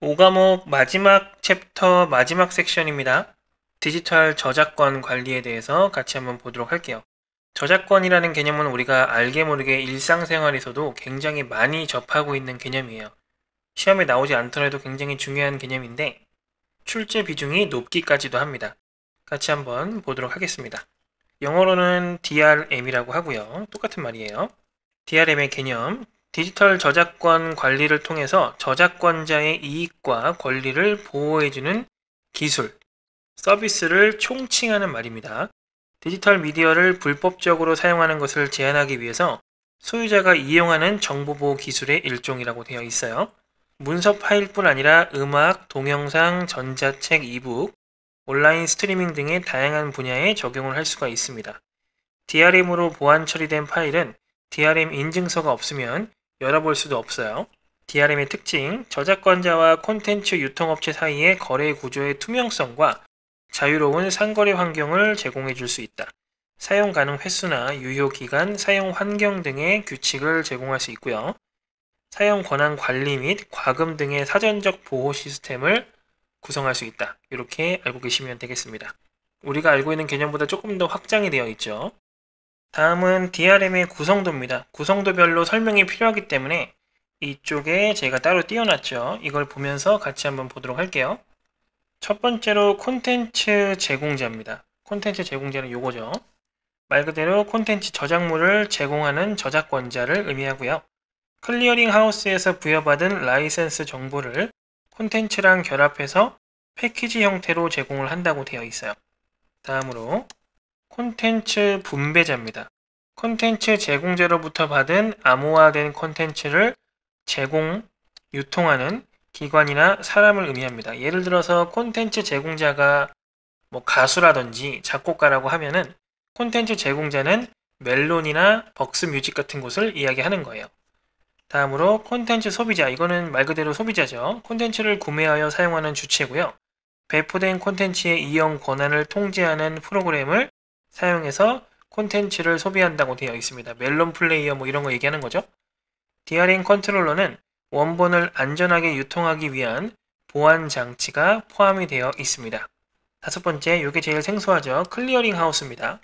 5과목 마지막 챕터 마지막 섹션입니다. 디지털 저작권 관리에 대해서 같이 한번 보도록 할게요. 저작권이라는 개념은 우리가 알게 모르게 일상생활에서도 굉장히 많이 접하고 있는 개념이에요. 시험에 나오지 않더라도 굉장히 중요한 개념인데 출제 비중이 높기까지도 합니다. 같이 한번 보도록 하겠습니다. 영어로는 DRM이라고 하고요. 똑같은 말이에요. DRM의 개념, 디지털 저작권 관리를 통해서 저작권자의 이익과 권리를 보호해주는 기술, 서비스를 총칭하는 말입니다. 디지털 미디어를 불법적으로 사용하는 것을 제한하기 위해서 소유자가 이용하는 정보보호 기술의 일종이라고 되어 있어요. 문서 파일뿐 아니라 음악, 동영상, 전자책, 이북, 온라인 스트리밍 등의 다양한 분야에 적용을 할 수가 있습니다. DRM으로 보안 처리된 파일은 DRM 인증서가 없으면 열어볼 수도 없어요. DRM의 특징, 저작권자와 콘텐츠 유통업체 사이의 거래 구조의 투명성과 자유로운 상거래 환경을 제공해 줄 수 있다. 사용 가능 횟수나 유효 기간, 사용 환경 등의 규칙을 제공할 수 있고요. 사용 권한 관리 및 과금 등의 사전적 보호 시스템을 구성할 수 있다. 이렇게 알고 계시면 되겠습니다. 우리가 알고 있는 개념보다 조금 더 확장이 되어 있죠. 다음은 DRM의 구성도입니다. 구성도별로 설명이 필요하기 때문에 이쪽에 제가 따로 띄워놨죠. 이걸 보면서 같이 한번 보도록 할게요. 첫 번째로 콘텐츠 제공자입니다. 콘텐츠 제공자는 요거죠. 말 그대로 콘텐츠 저작물을 제공하는 저작권자를 의미하고요. 클리어링 하우스에서 부여받은 라이센스 정보를 콘텐츠랑 결합해서 패키지 형태로 제공을 한다고 되어 있어요. 다음으로 콘텐츠 분배자입니다. 콘텐츠 제공자로부터 받은 암호화된 콘텐츠를 제공, 유통하는 기관이나 사람을 의미합니다. 예를 들어서 콘텐츠 제공자가 뭐 가수라든지 작곡가라고 하면은 콘텐츠 제공자는 멜론이나 벅스 뮤직 같은 곳을 이야기하는 거예요. 다음으로 콘텐츠 소비자, 이거는 말 그대로 소비자죠. 콘텐츠를 구매하여 사용하는 주체고요. 배포된 콘텐츠의 이용 권한을 통제하는 프로그램을 사용해서 콘텐츠를 소비한다고 되어 있습니다. 멜론 플레이어 뭐 이런 거 얘기하는 거죠. DRM 컨트롤러는 원본을 안전하게 유통하기 위한 보안 장치가 포함이 되어 있습니다. 다섯 번째, 이게 제일 생소하죠. 클리어링 하우스입니다.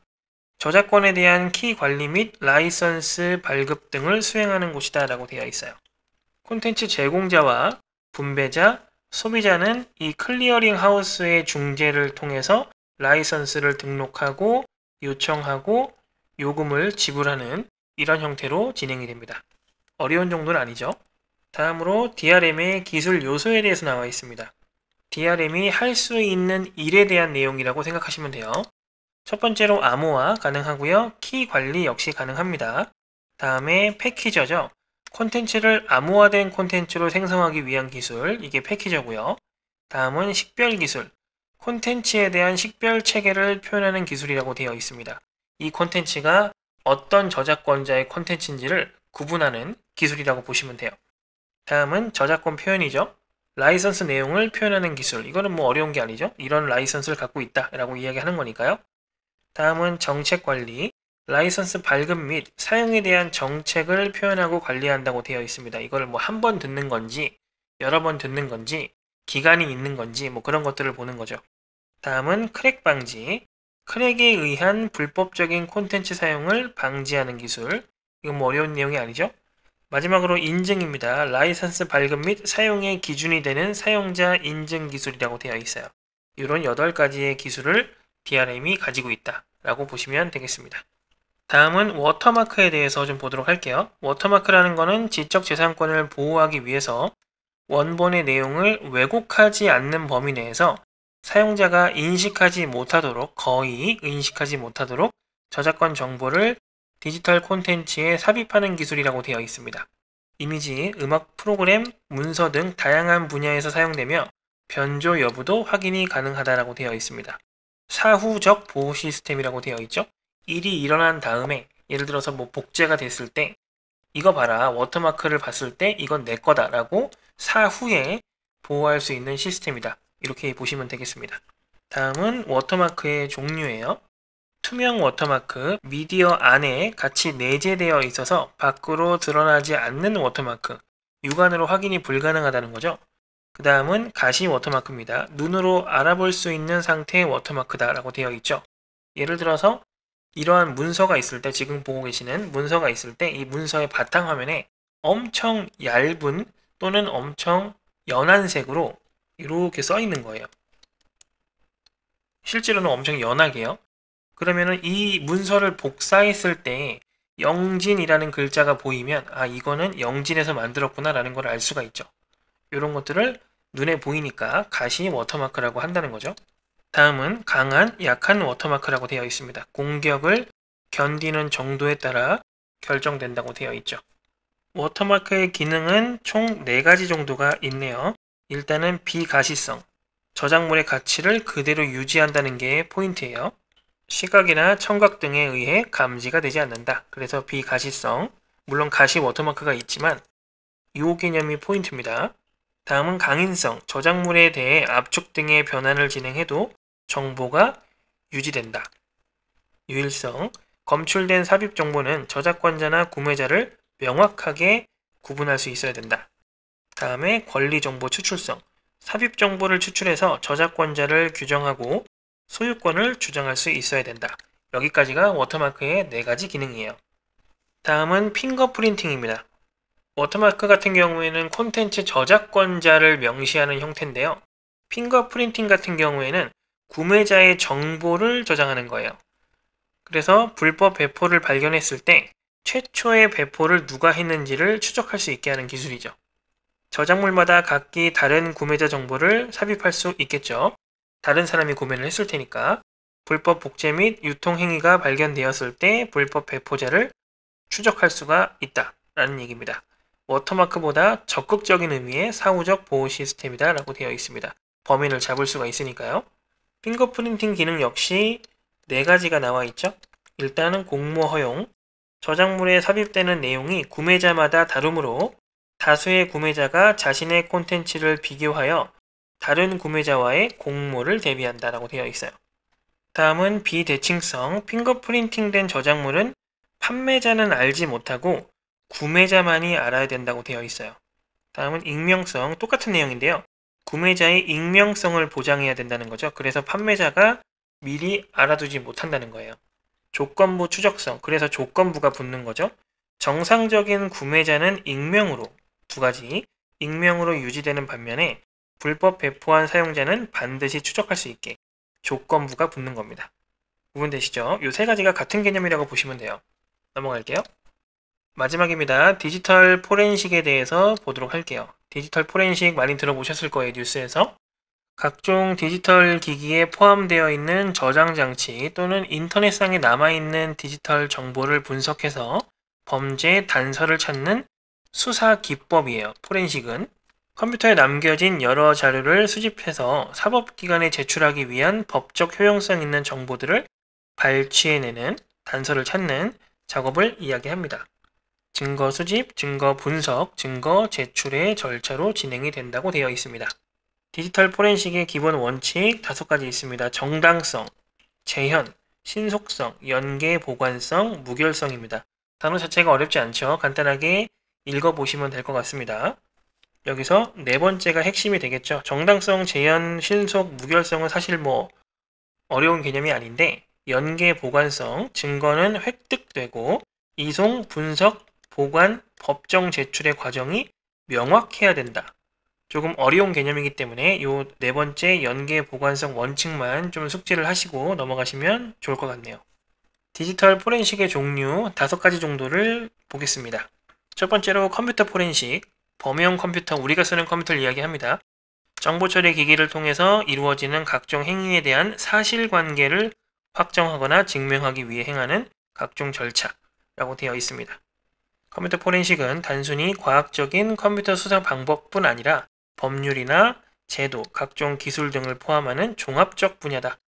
저작권에 대한 키 관리 및 라이선스 발급 등을 수행하는 곳이다 라고 되어 있어요. 콘텐츠 제공자와 분배자, 소비자는 이 클리어링 하우스의 중재를 통해서 라이선스를 등록하고 요청하고 요금을 지불하는 이런 형태로 진행이 됩니다. 어려운 정도는 아니죠. 다음으로 DRM의 기술 요소에 대해서 나와 있습니다. DRM이 할 수 있는 일에 대한 내용이라고 생각하시면 돼요. 첫 번째로 암호화 가능하고요. 키 관리 역시 가능합니다. 다음에 패키저죠. 콘텐츠를 암호화된 콘텐츠로 생성하기 위한 기술, 이게 패키저고요. 다음은 식별 기술, 콘텐츠에 대한 식별 체계를 표현하는 기술이라고 되어 있습니다. 이 콘텐츠가 어떤 저작권자의 콘텐츠인지를 구분하는 기술이라고 보시면 돼요. 다음은 저작권 표현이죠. 라이선스 내용을 표현하는 기술. 이거는 뭐 어려운 게 아니죠. 이런 라이선스를 갖고 있다라고 이야기하는 거니까요. 다음은 정책 관리. 라이선스 발급 및 사용에 대한 정책을 표현하고 관리한다고 되어 있습니다. 이걸 뭐 한 번 듣는 건지, 여러 번 듣는 건지, 기간이 있는 건지, 뭐 그런 것들을 보는 거죠. 다음은 크랙 방지. 크랙에 의한 불법적인 콘텐츠 사용을 방지하는 기술. 이건 뭐 어려운 내용이 아니죠? 마지막으로 인증입니다. 라이선스 발급 및 사용의 기준이 되는 사용자 인증 기술이라고 되어 있어요. 이런 8가지의 기술을 DRM이 가지고 있다. 라고 보시면 되겠습니다. 다음은 워터마크에 대해서 좀 보도록 할게요. 워터마크라는 것은 지적재산권을 보호하기 위해서 원본의 내용을 왜곡하지 않는 범위 내에서 사용자가 인식하지 못하도록 거의 인식하지 못하도록 저작권 정보를 디지털 콘텐츠에 삽입하는 기술이라고 되어 있습니다. 이미지, 음악 프로그램, 문서 등 다양한 분야에서 사용되며 변조 여부도 확인이 가능하다라고 되어 있습니다. 사후적 보호 시스템이라고 되어 있죠. 일이 일어난 다음에 예를 들어서 뭐 복제가 됐을 때 이거 봐라 워터마크를 봤을 때 이건 내 거다라고 사후에 보호할 수 있는 시스템이다. 이렇게 보시면 되겠습니다. 다음은 워터마크의 종류예요. 투명 워터마크, 미디어 안에 같이 내재되어 있어서 밖으로 드러나지 않는 워터마크, 육안으로 확인이 불가능하다는 거죠. 그 다음은 가시 워터마크입니다. 눈으로 알아볼 수 있는 상태의 워터마크다 라고 되어 있죠. 예를 들어서 이러한 문서가 있을 때 지금 보고 계시는 문서가 있을 때 이 문서의 바탕화면에 엄청 얇은 또는 엄청 연한 색으로 이렇게 써 있는 거예요. 실제로는 엄청 연하게요. 그러면은 이 문서를 복사했을 때 영진이라는 글자가 보이면 아 이거는 영진에서 만들었구나라는 걸 알 수가 있죠. 이런 것들을 눈에 보이니까 가시 워터마크라고 한다는 거죠. 다음은 강한, 약한 워터마크라고 되어 있습니다. 공격을 견디는 정도에 따라 결정된다고 되어 있죠. 워터마크의 기능은 총 4가지 정도가 있네요. 일단은 비가시성, 저작물의 가치를 그대로 유지한다는 게 포인트예요. 시각이나 청각 등에 의해 감지가 되지 않는다. 그래서 비가시성, 물론 가시 워터마크가 있지만 이 개념이 포인트입니다. 다음은 강인성, 저작물에 대해 압축 등의 변환을 진행해도 정보가 유지된다. 유일성, 검출된 삽입 정보는 저작권자나 구매자를 명확하게 구분할 수 있어야 된다. 다음에 권리정보 추출성, 삽입 정보를 추출해서 저작권자를 규정하고 소유권을 주장할 수 있어야 된다. 여기까지가 워터마크의 네 가지 기능이에요. 다음은 핑거 프린팅입니다. 워터마크 같은 경우에는 콘텐츠 저작권자를 명시하는 형태인데요. 핑거 프린팅 같은 경우에는 구매자의 정보를 저장하는 거예요. 그래서 불법 배포를 발견했을 때 최초의 배포를 누가 했는지를 추적할 수 있게 하는 기술이죠. 저작물마다 각기 다른 구매자 정보를 삽입할 수 있겠죠. 다른 사람이 구매를 했을 테니까 불법 복제 및 유통 행위가 발견되었을 때 불법 배포자를 추적할 수가 있다라는 얘기입니다. 워터마크보다 적극적인 의미의 사후적 보호 시스템이다 라고 되어 있습니다. 범인을 잡을 수가 있으니까요. 핑거프린팅 기능 역시 네 가지가 나와 있죠. 일단은 공모 허용, 저작물에 삽입되는 내용이 구매자마다 다름으로 다수의 구매자가 자신의 콘텐츠를 비교하여 다른 구매자와의 공모를 대비한다라고 되어 있어요. 다음은 비대칭성 핑거프린팅된 저작물은 판매자는 알지 못하고 구매자만이 알아야 된다고 되어 있어요. 다음은 익명성 똑같은 내용인데요. 구매자의 익명성을 보장해야 된다는 거죠. 그래서 판매자가 미리 알아두지 못한다는 거예요. 조건부 추적성 그래서 조건부가 붙는 거죠. 정상적인 구매자는 익명으로 두 가지 익명으로 유지되는 반면에 불법 배포한 사용자는 반드시 추적할 수 있게 조건부가 붙는 겁니다. 구분되시죠? 이 세 가지가 같은 개념이라고 보시면 돼요. 넘어갈게요. 마지막입니다. 디지털 포렌식에 대해서 보도록 할게요. 디지털 포렌식 많이 들어보셨을 거예요, 뉴스에서. 각종 디지털 기기에 포함되어 있는 저장장치 또는 인터넷상에 남아있는 디지털 정보를 분석해서 범죄 단서를 찾는 수사 기법이에요. 포렌식은 컴퓨터에 남겨진 여러 자료를 수집해서 사법기관에 제출하기 위한 법적 효용성 있는 정보들을 발췌해내는 단서를 찾는 작업을 이야기합니다. 증거 수집, 증거 분석, 증거 제출의 절차로 진행이 된다고 되어 있습니다. 디지털 포렌식의 기본 원칙 다섯 가지 있습니다. 정당성, 재현, 신속성, 연계 보관성, 무결성입니다. 단어 자체가 어렵지 않죠. 간단하게 읽어보시면 될 것 같습니다. 여기서 네 번째가 핵심이 되겠죠. 정당성, 재현, 신속, 무결성은 사실 뭐 어려운 개념이 아닌데 연계 보관성, 증거는 획득되고 이송, 분석, 보관, 법정 제출의 과정이 명확해야 된다. 조금 어려운 개념이기 때문에 이 네 번째 연계 보관성 원칙만 좀 숙지를 하시고 넘어가시면 좋을 것 같네요. 디지털 포렌식의 종류 다섯 가지 정도를 보겠습니다. 첫 번째로 컴퓨터 포렌식, 범용 컴퓨터, 우리가 쓰는 컴퓨터를 이야기합니다. 정보 처리 기기를 통해서 이루어지는 각종 행위에 대한 사실관계를 확정하거나 증명하기 위해 행하는 각종 절차라고 되어 있습니다. 컴퓨터 포렌식은 단순히 과학적인 컴퓨터 수사 방법뿐 아니라 법률이나 제도, 각종 기술 등을 포함하는 종합적 분야다.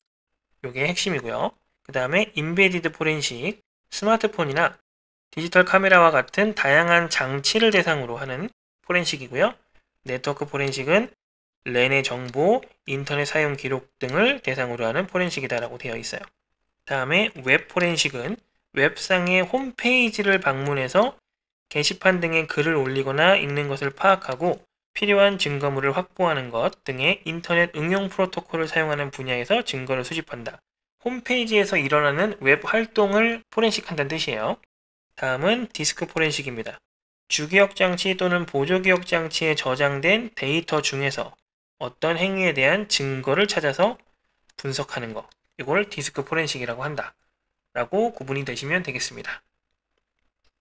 이게 핵심이고요. 그 다음에 인베디드 포렌식, 스마트폰이나 디지털 카메라와 같은 다양한 장치를 대상으로 하는 포렌식이고요. 네트워크 포렌식은 랜의 정보, 인터넷 사용 기록 등을 대상으로 하는 포렌식이다라고 되어 있어요. 다음에 웹 포렌식은 웹상의 홈페이지를 방문해서 게시판 등의 글을 올리거나 읽는 것을 파악하고 필요한 증거물을 확보하는 것 등의 인터넷 응용 프로토콜을 사용하는 분야에서 증거를 수집한다. 홈페이지에서 일어나는 웹 활동을 포렌식한다는 뜻이에요. 다음은 디스크 포렌식입니다. 주기억 장치 또는 보조기억 장치에 저장된 데이터 중에서 어떤 행위에 대한 증거를 찾아서 분석하는 것. 이걸 디스크 포렌식이라고 한다. 라고 구분이 되시면 되겠습니다.